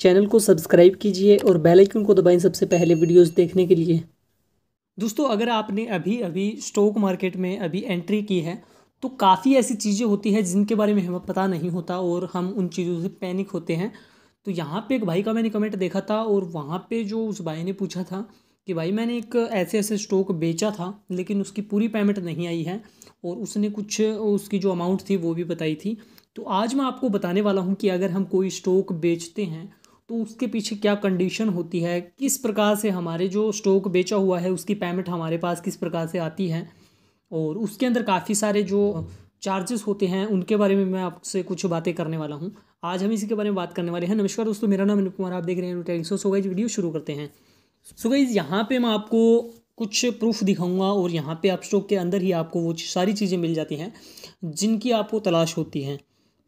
channel को subscribe कीजिए और बेल आइकन को दबाएं सबसे पहले वीडियोस देखने के लिए दोस्तों अगर आपने अभी अभी स्टॉक मार्केट में अभी एंट्री की है तो काफ़ी ऐसी चीज़ें होती है जिनके बारे में हमें पता नहीं होता और हम उन चीज़ों से पैनिक होते हैं तो यहाँ पे एक भाई का मैंने कमेंट देखा था और वहाँ पे जो उस भाई ने पूछा था कि भाई मैंने एक ऐसे ऐसे स्टॉक बेचा था लेकिन उसकी पूरी पेमेंट नहीं आई है और उसने कुछ उसकी जो अमाउंट थी वो भी बताई थी तो आज मैं आपको बताने वाला हूँ कि अगर हम कोई स्टॉक बेचते हैं तो उसके पीछे क्या कंडीशन होती है किस प्रकार से हमारे जो स्टॉक बेचा हुआ है उसकी पेमेंट हमारे पास किस प्रकार से आती है और उसके अंदर काफ़ी सारे जो चार्जेस होते हैं उनके बारे में मैं आपसे कुछ बातें करने वाला हूँ आज हम इसी के बारे में बात करने वाले हैं नमस्कार दोस्तों मेरा नाम अनूप कुमार आप देख रहे हैं टेलिंग सो गई वीडियो शुरू करते हैं सो गई यहाँ पर मैं आपको कुछ प्रूफ दिखाऊंगा और यहाँ पे आप स्टॉक के अंदर ही आपको वो सारी चीज़ें मिल जाती हैं जिनकी आपको तलाश होती हैं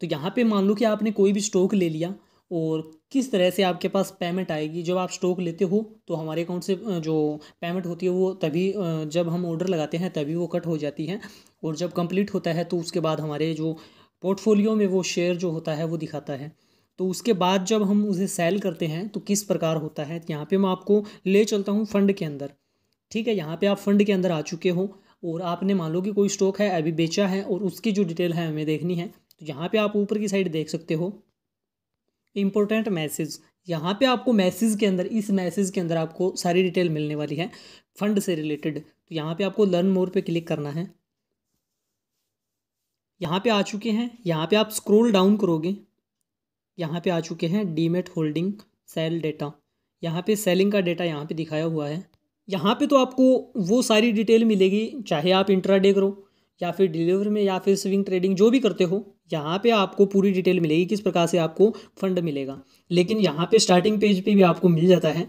तो यहाँ पे मान लो कि आपने कोई भी स्टॉक ले लिया और किस तरह से आपके पास पेमेंट आएगी जब आप स्टॉक लेते हो तो हमारे अकाउंट से जो पेमेंट होती है वो तभी जब हम ऑर्डर लगाते हैं तभी वो कट हो जाती है और जब कंप्लीट होता है तो उसके बाद हमारे जो पोर्टफोलियो में वो शेयर जो होता है वो दिखाता है तो उसके बाद जब हम उसे सेल करते हैं तो किस प्रकार होता है यहाँ पर मैं आपको ले चलता हूँ फंड के अंदर ठीक है यहाँ पर आप फंड के अंदर आ चुके हो और आपने मान लो कि कोई स्टॉक है अभी बेचा है और उसकी जो डिटेल है हमें देखनी है तो यहाँ पर आप ऊपर की साइड देख सकते हो इंपॉर्टेंट मैसेज यहाँ पे आपको मैसेज के अंदर इस मैसेज के अंदर आपको सारी डिटेल मिलने वाली है फंड से रिलेटेड तो यहाँ पे आपको लर्न मोर पे क्लिक करना है यहाँ पे आ चुके हैं यहाँ पे आप स्क्रोल डाउन करोगे यहाँ पे आ चुके हैं डीमेट होल्डिंग सेल डेटा यहाँ पे सेलिंग का डेटा यहाँ पे दिखाया हुआ है यहाँ पे तो आपको वो सारी डिटेल मिलेगी चाहे आप इंट्राडे करो या फिर डिलीवरी में या फिर स्विंग ट्रेडिंग जो भी करते हो यहाँ पे आपको पूरी डिटेल मिलेगी किस प्रकार से आपको फंड मिलेगा लेकिन यहाँ पे स्टार्टिंग पेज पे भी आपको मिल जाता है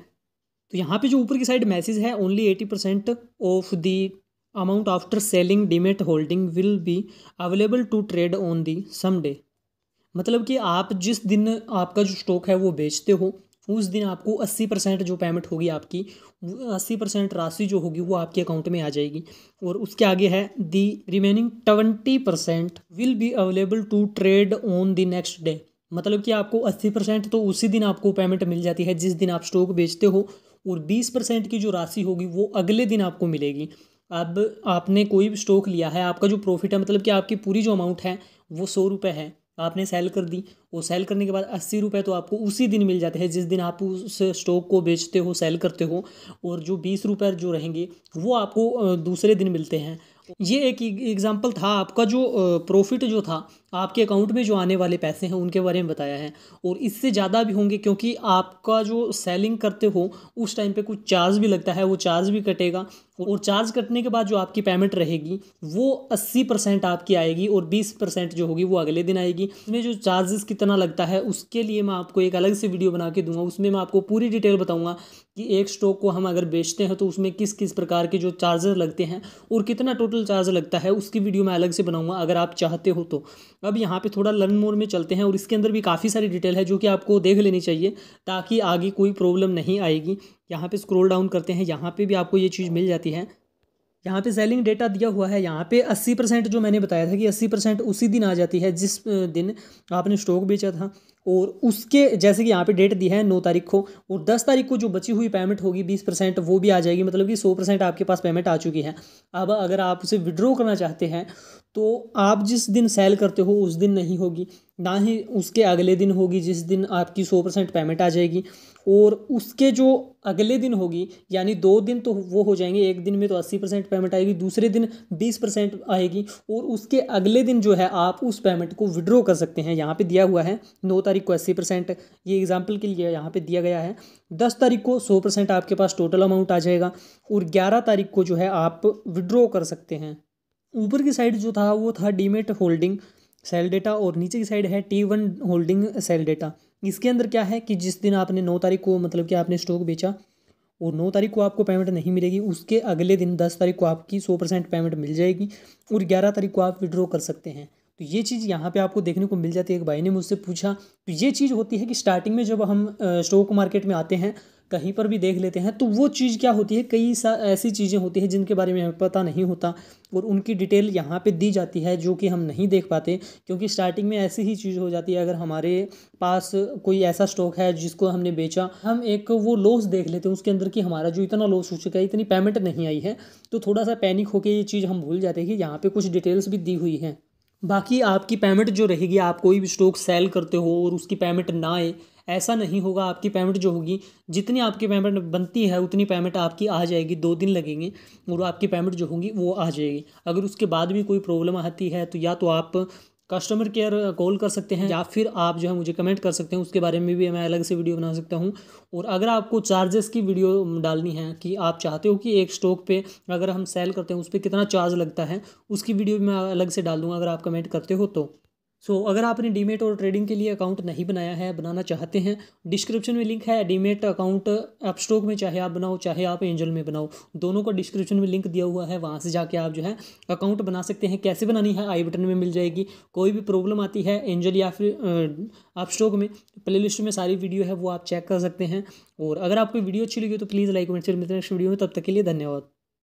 तो यहाँ पे जो ऊपर की साइड मैसेज है only eighty percent of the amount after selling demat holding will be available to trade on the same मतलब कि आप जिस दिन आपका जो स्टॉक है वो बेचते हो उस दिन आपको अस्सी परसेंट जो पेमेंट होगी आपकी अस्सी परसेंट राशि जो होगी वो आपके अकाउंट में आ जाएगी और उसके आगे है the remaining twenty percent will be available to trade on the next day मतलब कि आपको अस्सी परसेंट तो उसी दिन आपको पेमेंट मिल जाती है जिस दिन आप स्टॉक बेचते हो और बीस परसेंट की जो राशि होगी वो अगले दिन आपको मिलेगी अब आपने कोई भी स्टॉक लिया है आपका जो प्रॉफिट है मतलब कि आपकी पूरी जो अमाउंट है वो सौ रुपये है आपने सेल कर दी वो सेल करने के बाद अस्सी रुपये तो आपको उसी दिन मिल जाते हैं जिस दिन आप उस स्टॉक को बेचते हो सेल करते हो और जो बीस रुपये जो रहेंगे वो आपको दूसरे दिन मिलते हैं ये एक एग्ज़ाम्पल e-, था आपका जो प्रॉफिट जो था आपके अकाउंट में जो आने वाले पैसे हैं उनके बारे में बताया है और इससे ज़्यादा भी होंगे क्योंकि आपका जो सेलिंग करते हो उस टाइम पे कुछ चार्ज भी लगता है वो चार्ज भी कटेगा और चार्ज कटने के बाद जो आपकी पेमेंट रहेगी वो अस्सी परसेंट आपकी आएगी और बीस परसेंट जो होगी वो अगले दिन आएगी उसमें जो चार्जेस कितना लगता है उसके लिए मैं आपको एक अलग से वीडियो बना के दूंगा उसमें मैं आपको पूरी डिटेल बताऊँगा कि एक स्टॉक को हम अगर बेचते हैं तो उसमें किस किस प्रकार के जो चार्जेस लगते हैं और कितना टोटल चार्ज लगता है उसकी वीडियो मैं अलग से बनाऊँगा अगर आप चाहते हो तो अब यहाँ पे थोड़ा लर्न मोर में चलते हैं और इसके अंदर भी काफ़ी सारी डिटेल है जो कि आपको देख लेनी चाहिए ताकि आगे कोई प्रॉब्लम नहीं आएगी यहाँ पे स्क्रॉल डाउन करते हैं यहाँ पे भी आपको ये चीज़ मिल जाती है यहाँ पे सेलिंग डेटा दिया हुआ है यहाँ पे 80 परसेंट जो मैंने बताया था कि 80 परसेंट उसी दिन आ जाती है जिस दिन आपने स्टॉक बेचा था और उसके जैसे कि यहाँ पे डेट दी है नौ तारीख को और दस तारीख को जो बची हुई पेमेंट होगी बीस परसेंट वो भी आ जाएगी मतलब कि सौ परसेंट आपके पास पेमेंट आ चुकी है अब अगर आप उसे विड्रॉ करना चाहते हैं तो आप जिस दिन सेल करते हो उस दिन नहीं होगी ना ही उसके अगले दिन होगी जिस दिन आपकी सौ परसेंट पेमेंट आ जाएगी और उसके जो अगले दिन होगी यानी दो दिन तो वो हो जाएंगे एक दिन में तो अस्सी परसेंट पेमेंट आएगी दूसरे दिन बीस परसेंट आएगी और उसके अगले दिन जो है आप उस पेमेंट को विड्रॉ कर सकते हैं यहाँ पे दिया हुआ है नौ तारीख को अस्सी परसेंट ये एग्जाम्पल के लिए यहाँ पे दिया गया है दस तारीख को सौ परसेंट आपके पास टोटल अमाउंट आ जाएगा और ग्यारह तारीख को जो है आप विड्रॉ कर सकते हैं ऊपर की साइड जो था वो था डीमेट होल्डिंग सेल डेटा और नीचे की साइड है T one holding sell data इसके अंदर क्या है कि जिस दिन आपने नौ तारीख को मतलब कि आपने स्टॉक बेचा और नौ तारीख को आपको पेमेंट नहीं मिलेगी उसके अगले दिन दस तारीख को आपकी सौ परसेंट पेमेंट मिल जाएगी और ग्यारह तारीख को आप विड्रॉ कर सकते हैं तो ये चीज़ यहाँ पे आपको देखने को मिल जाती है एक भाई ने मुझसे पूछा तो ये चीज़ होती है कि स्टार्टिंग में जब हम स्टॉक मार्केट में आते हैं कहीं पर भी देख लेते हैं तो वो चीज़ क्या होती है कई सा ऐसी चीज़ें होती हैं जिनके बारे में हमें पता नहीं होता और उनकी डिटेल यहाँ पे दी जाती है जो कि हम नहीं देख पाते क्योंकि स्टार्टिंग में ऐसी ही चीज़ हो जाती है अगर हमारे पास कोई ऐसा स्टॉक है जिसको हमने बेचा हम एक वो लॉस देख लेते हैं उसके अंदर कि हमारा जो इतना लॉस हो चुका है इतनी पेमेंट नहीं आई है तो थोड़ा सा पैनिक होकर ये चीज़ हम भूल जाते हैं कि यहाँ पर कुछ डिटेल्स भी दी हुई हैं बाकी आपकी पेमेंट जो रहेगी आप कोई भी स्टॉक सेल करते हो और उसकी पेमेंट ना आए ऐसा नहीं होगा आपकी पेमेंट जो होगी जितनी आपकी पेमेंट बनती है उतनी पेमेंट आपकी आ जाएगी दो दिन लगेंगे और आपकी पेमेंट जो होगी वो आ जाएगी अगर उसके बाद भी कोई प्रॉब्लम आती है तो या तो आप कस्टमर केयर कॉल कर सकते हैं या फिर आप जो है मुझे कमेंट कर सकते हैं उसके बारे में भी मैं अलग से वीडियो बना सकता हूं और अगर आपको चार्जेस की वीडियो डालनी है कि आप चाहते हो कि एक स्टॉक पे अगर हम सेल करते हैं उस पर कितना चार्ज लगता है उसकी वीडियो भी मैं अलग से डाल दूँगा अगर आप कमेंट करते हो तो सो so, अगर आपने डीमेट और ट्रेडिंग के लिए अकाउंट नहीं बनाया है बनाना चाहते हैं डिस्क्रिप्शन में लिंक है डीमेट अकाउंट आप स्टॉक में चाहे आप बनाओ चाहे आप एंजल में बनाओ दोनों का डिस्क्रिप्शन में लिंक दिया हुआ है वहाँ से जाके आप जो है अकाउंट बना सकते हैं कैसे बनानी है आई बटन में मिल जाएगी कोई भी प्रॉब्लम आती है एंजल या फिर आप स्टॉक में प्ले में सारी वीडियो है वो आप चेक कर सकते हैं और अगर आपको वीडियो अच्छी लगी तो प्लीज़ लाइक कमेंट शेयर मिलते हैं नेक्स्ट वीडियो में तब तक के लिए धन्यवाद